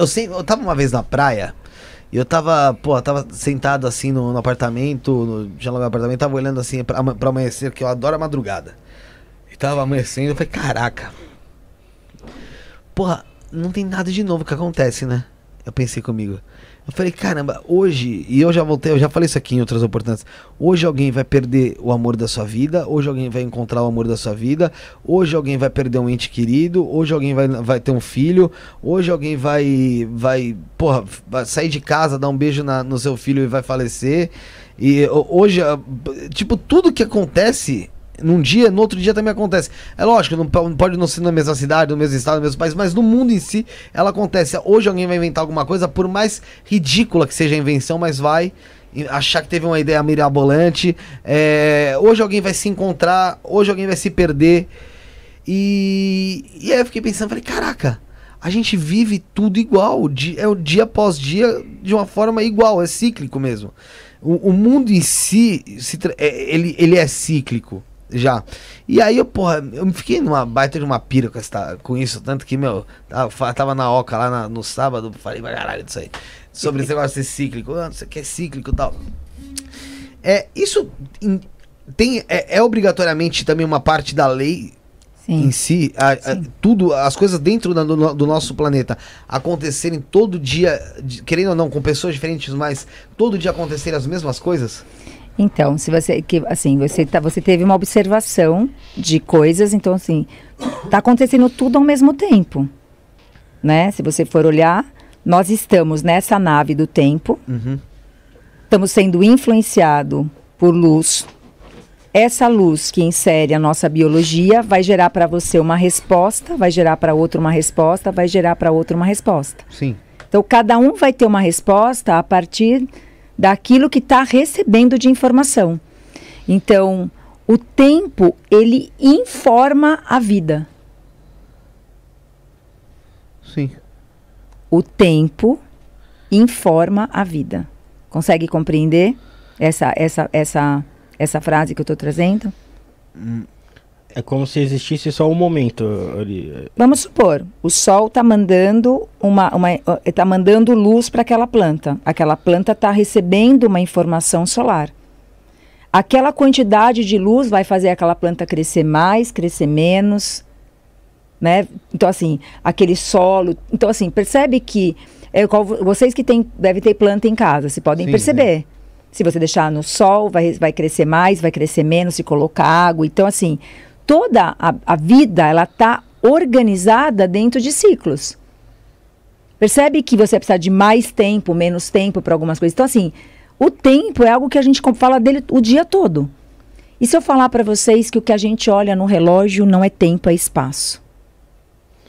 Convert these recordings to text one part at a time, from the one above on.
Eu, sei, eu tava uma vez na praia e eu tava, pô, tava sentado assim no, no apartamento, no janela do apartamento, tava olhando assim pra, pra amanhecer, que eu adoro a madrugada. E tava amanhecendo, eu falei, caraca. Porra, não tem nada de novo que acontece, né? Eu pensei comigo. Eu falei, caramba, hoje, e eu já voltei, eu já falei isso aqui em outras oportunidades. Hoje alguém vai perder o amor da sua vida, hoje alguém vai encontrar o amor da sua vida, hoje alguém vai perder um ente querido, hoje alguém vai, vai ter um filho, hoje alguém vai, vai, porra, vai sair de casa, dar um beijo na, no seu filho e vai falecer. E hoje, tipo, tudo que acontece num dia, no outro dia também acontece. É lógico, não, não pode não ser na mesma cidade, no mesmo estado, no mesmo país, mas no mundo em si ela acontece. Hoje alguém vai inventar alguma coisa, por mais ridícula que seja a invenção, mas vai achar que teve uma ideia mirabolante. É, hoje alguém vai se encontrar, hoje alguém vai se perder. E, e aí eu fiquei pensando, falei, caraca, a gente vive tudo igual, é o dia após dia de uma forma igual, é cíclico mesmo. O, o mundo em si, se, é, ele, ele é cíclico. Já. E aí eu, porra, eu fiquei numa baita de uma pira com, essa, com isso, tanto que, meu, tava, tava na Oca lá na, no sábado, falei pra caralho disso aí. Sobre esse negócio de ser cíclico, ah, não sei o que é cíclico e tal. É, isso in, tem, é, é, obrigatoriamente também uma parte da lei Sim. em si, a, a, tudo, as coisas dentro da, do, do, nosso planeta acontecerem todo dia, de, querendo ou não, com pessoas diferentes, mas todo dia acontecerem as mesmas coisas? Então, se você que assim, você tá, você teve uma observação de coisas, então assim, tá acontecendo tudo ao mesmo tempo. Né? Se você for olhar, nós estamos nessa nave do tempo. Uhum. Estamos sendo influenciado por luz. Essa luz que insere a nossa biologia vai gerar para você uma resposta, vai gerar para outro uma resposta, vai gerar para outro uma resposta. Sim. Então cada um vai ter uma resposta a partir daquilo que está recebendo de informação. Então, o tempo, ele informa a vida. Sim. O tempo informa a vida. Consegue compreender essa, essa, essa, essa frase que eu estou trazendo? Hum. É como se existisse só um momento ali. Vamos supor, o sol está mandando uma, uma eh, tá mandando luz para aquela planta. Aquela planta está recebendo uma informação solar. Aquela quantidade de luz vai fazer aquela planta crescer mais, crescer menos, né? Então assim, aquele solo. Então assim, percebe que é, qual, vocês que têm devem ter planta em casa, se podem Sim, perceber. Né? Se você deixar no sol, vai, vai crescer mais, vai crescer menos, se colocar água. Então assim, toda a, a vida ela está organizada dentro de ciclos. Percebe que você precisa de mais tempo, menos tempo para algumas coisas. Então, assim, o tempo é algo que a gente fala dele o dia todo. E se eu falar para vocês que o que a gente olha no relógio não é tempo, é espaço?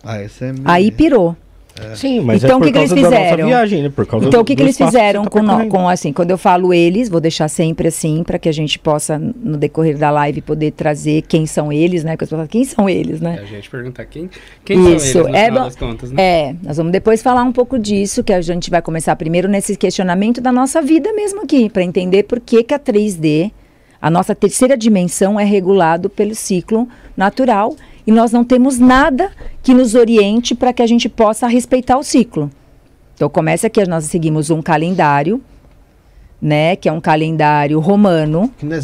Ah, é Aí pirou. É. Sim, mas é então, é por que, que eles fizeram? Viagem, né? Por causa então, o que, que eles fizeram tá com, com, assim, quando eu falo eles, vou deixar sempre assim, para que a gente possa, no decorrer da live, poder trazer quem são eles, né? que eu falo, quem são eles, né? É, a gente perguntar quem, quem Isso, são eles, no é, final das contas, né? É, nós vamos depois falar um pouco disso, que a gente vai começar primeiro nesse questionamento da nossa vida mesmo aqui, para entender por que, que a 3D, a nossa terceira dimensão, é regulado pelo ciclo natural, e nós não temos nada que nos oriente para que a gente possa respeitar o ciclo. Então começa aqui, nós seguimos um calendário, né, que é um calendário romano. Que não é,